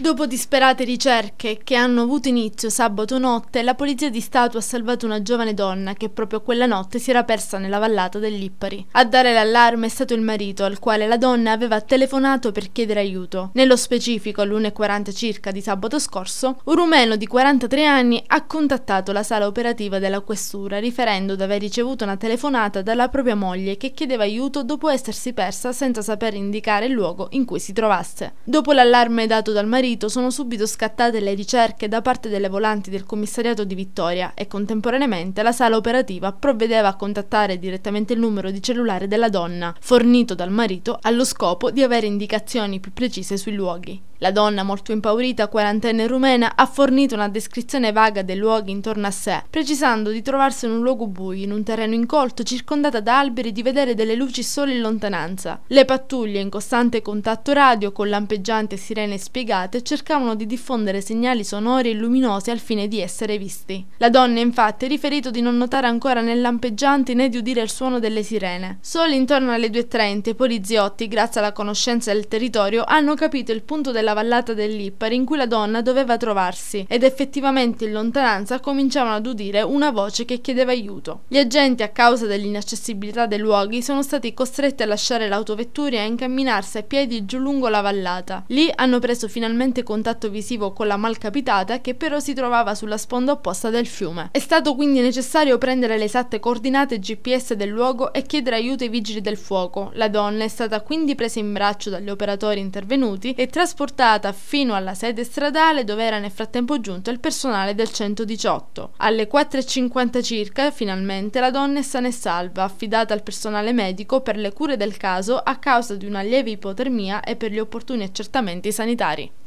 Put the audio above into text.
Dopo disperate ricerche che hanno avuto inizio sabato notte, la Polizia di Stato ha salvato una giovane donna che proprio quella notte si era persa nella vallata dell'Ippari. A dare l'allarme è stato il marito, al quale la donna aveva telefonato per chiedere aiuto. Nello specifico, all'1.40 circa di sabato scorso, un rumeno di 43 anni ha contattato la sala operativa della questura riferendo di aver ricevuto una telefonata dalla propria moglie che chiedeva aiuto dopo essersi persa senza saper indicare il luogo in cui si trovasse. Dopo l'allarme dato dal marito, sparito sono subito scattate le ricerche da parte delle volanti del commissariato di Vittoria e contemporaneamente la sala operativa provvedeva a contattare direttamente il numero di cellulare della donna, fornito dal marito allo scopo di avere indicazioni più precise sui luoghi. La donna, molto impaurita, quarantenne rumena, ha fornito una descrizione vaga dei luoghi intorno a sé, precisando di trovarsi in un luogo buio, in un terreno incolto, circondata da alberi e di vedere delle luci solo in lontananza. Le pattuglie, in costante contatto radio con lampeggianti e sirene spiegate, cercavano di diffondere segnali sonori e luminosi al fine di essere visti. La donna, infatti, ha riferito di non notare ancora né lampeggianti né di udire il suono delle sirene. Solo intorno alle 2.30 i poliziotti, grazie alla conoscenza del territorio, hanno capito il punto della della vallata dell'Ippari in cui la donna doveva trovarsi ed effettivamente in lontananza cominciavano ad udire una voce che chiedeva aiuto. Gli agenti, a causa dell'inaccessibilità dei luoghi, sono stati costretti a lasciare l'autovettura e a incamminarsi a piedi giù lungo la vallata. Lì hanno preso finalmente contatto visivo con la malcapitata che però si trovava sulla sponda opposta del fiume. È stato quindi necessario prendere le esatte coordinate GPS del luogo e chiedere aiuto ai vigili del fuoco. La donna è stata quindi presa in braccio dagli operatori intervenuti e trasportata portata fino alla sede stradale dove era nel frattempo giunto il personale del 118. Alle 4.50 circa, finalmente, la donna è sana e salva, affidata al personale medico per le cure del caso a causa di una lieve ipotermia e per gli opportuni accertamenti sanitari.